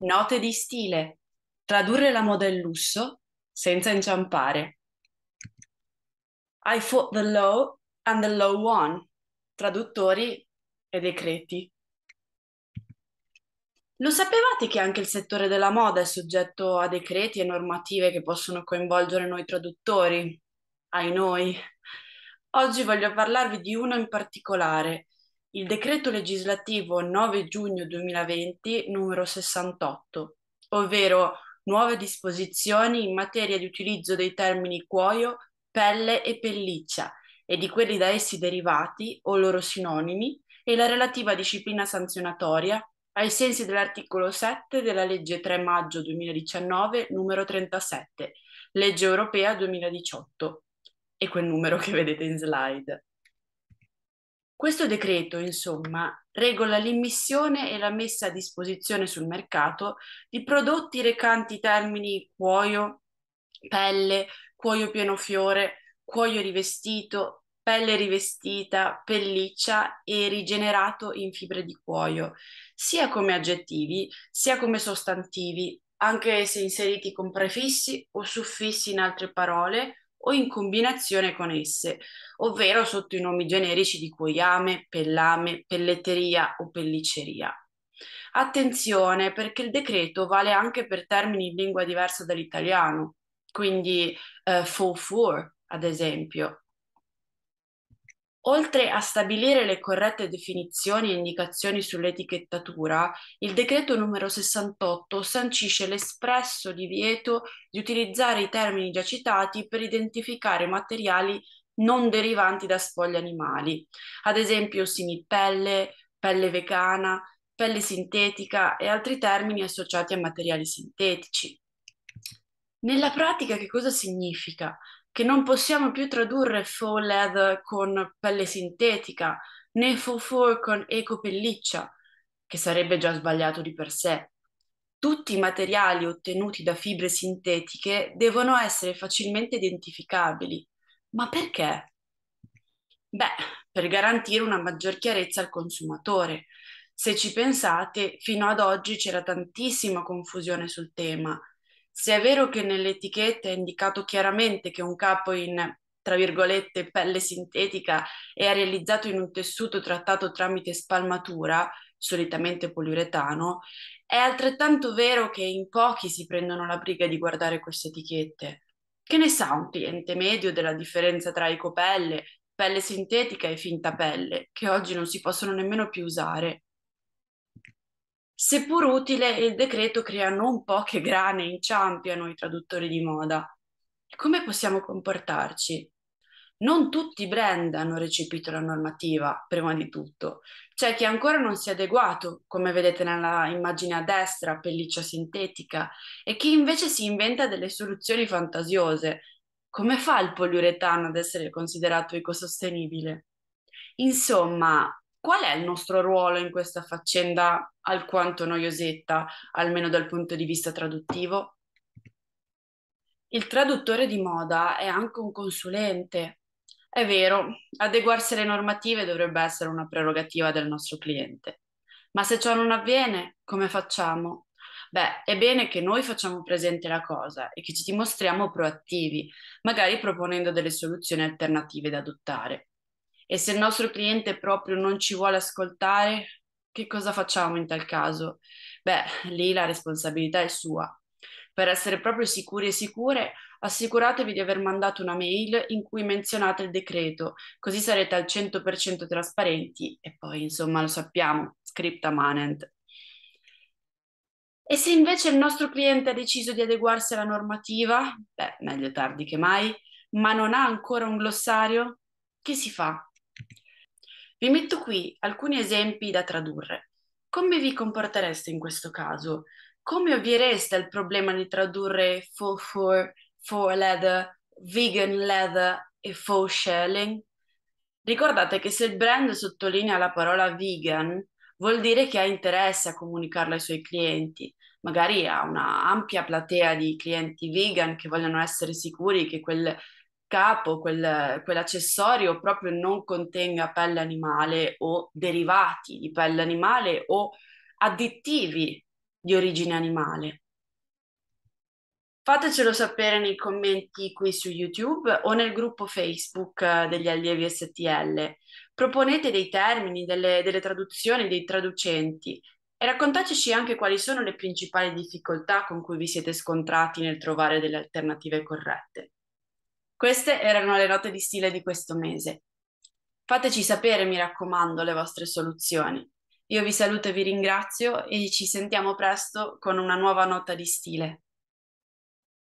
Note di stile. Tradurre la moda e il lusso senza inciampare. I fought the law and the law won. Traduttori e decreti. Lo sapevate che anche il settore della moda è soggetto a decreti e normative che possono coinvolgere noi traduttori? Ai noi. Oggi voglio parlarvi di uno in particolare, il decreto legislativo 9 giugno 2020 numero 68, ovvero nuove disposizioni in materia di utilizzo dei termini cuoio, pelle e pelliccia e di quelli da essi derivati o loro sinonimi e la relativa disciplina sanzionatoria ai sensi dell'articolo 7 della legge 3 maggio 2019 numero 37, legge europea 2018 e quel numero che vedete in slide. Questo decreto, insomma, regola l'immissione e la messa a disposizione sul mercato di prodotti recanti termini cuoio, pelle, cuoio pienofiore, cuoio rivestito, pelle rivestita, pelliccia e rigenerato in fibre di cuoio, sia come aggettivi sia come sostantivi, anche se inseriti con prefissi o suffissi in altre parole o in combinazione con esse, ovvero sotto i nomi generici di cuoiame, pellame, pelletteria o pelliceria. Attenzione perché il decreto vale anche per termini in lingua diversa dall'italiano, quindi eh, faux four, ad esempio, Oltre a stabilire le corrette definizioni e indicazioni sull'etichettatura, il decreto numero 68 sancisce l'espresso divieto di utilizzare i termini già citati per identificare materiali non derivanti da spoglie animali, ad esempio simipelle, pelle vegana, pelle sintetica e altri termini associati a materiali sintetici. Nella pratica che cosa significa? Che non possiamo più tradurre faux leather con pelle sintetica, né faux fur con eco pelliccia, che sarebbe già sbagliato di per sé. Tutti i materiali ottenuti da fibre sintetiche devono essere facilmente identificabili. Ma perché? Beh, per garantire una maggior chiarezza al consumatore. Se ci pensate, fino ad oggi c'era tantissima confusione sul tema se è vero che nell'etichetta è indicato chiaramente che un capo in tra virgolette pelle sintetica è realizzato in un tessuto trattato tramite spalmatura, solitamente poliuretano, è altrettanto vero che in pochi si prendono la briga di guardare queste etichette. Che ne sa un cliente medio della differenza tra ecopelle, pelle sintetica e finta pelle, che oggi non si possono nemmeno più usare? Seppur utile, il decreto crea non poche grane inciampiano i traduttori di moda. Come possiamo comportarci? Non tutti i brand hanno recepito la normativa, prima di tutto. C'è chi ancora non si è adeguato, come vedete nella immagine a destra, pelliccia sintetica, e chi invece si inventa delle soluzioni fantasiose. Come fa il poliuretano ad essere considerato ecosostenibile? Insomma, Qual è il nostro ruolo in questa faccenda alquanto noiosetta, almeno dal punto di vista traduttivo? Il traduttore di moda è anche un consulente. È vero, adeguarsi alle normative dovrebbe essere una prerogativa del nostro cliente. Ma se ciò non avviene, come facciamo? Beh, è bene che noi facciamo presente la cosa e che ci dimostriamo proattivi, magari proponendo delle soluzioni alternative da adottare. E se il nostro cliente proprio non ci vuole ascoltare, che cosa facciamo in tal caso? Beh, lì la responsabilità è sua. Per essere proprio sicuri e sicure, assicuratevi di aver mandato una mail in cui menzionate il decreto, così sarete al 100% trasparenti e poi, insomma, lo sappiamo, scripta manent. E se invece il nostro cliente ha deciso di adeguarsi alla normativa, beh, meglio tardi che mai, ma non ha ancora un glossario, che si fa? Vi metto qui alcuni esempi da tradurre. Come vi comportereste in questo caso? Come ovviereste al problema di tradurre faux fur, faux leather, vegan leather e faux shelling? Ricordate che se il brand sottolinea la parola vegan, vuol dire che ha interesse a comunicarla ai suoi clienti. Magari ha una ampia platea di clienti vegan che vogliono essere sicuri che quel capo, quel, quell'accessorio proprio non contenga pelle animale o derivati di pelle animale o additivi di origine animale. Fatecelo sapere nei commenti qui su YouTube o nel gruppo Facebook eh, degli allievi STL. Proponete dei termini, delle, delle traduzioni, dei traducenti e raccontateci anche quali sono le principali difficoltà con cui vi siete scontrati nel trovare delle alternative corrette. Queste erano le note di stile di questo mese. Fateci sapere, mi raccomando, le vostre soluzioni. Io vi saluto e vi ringrazio e ci sentiamo presto con una nuova nota di stile.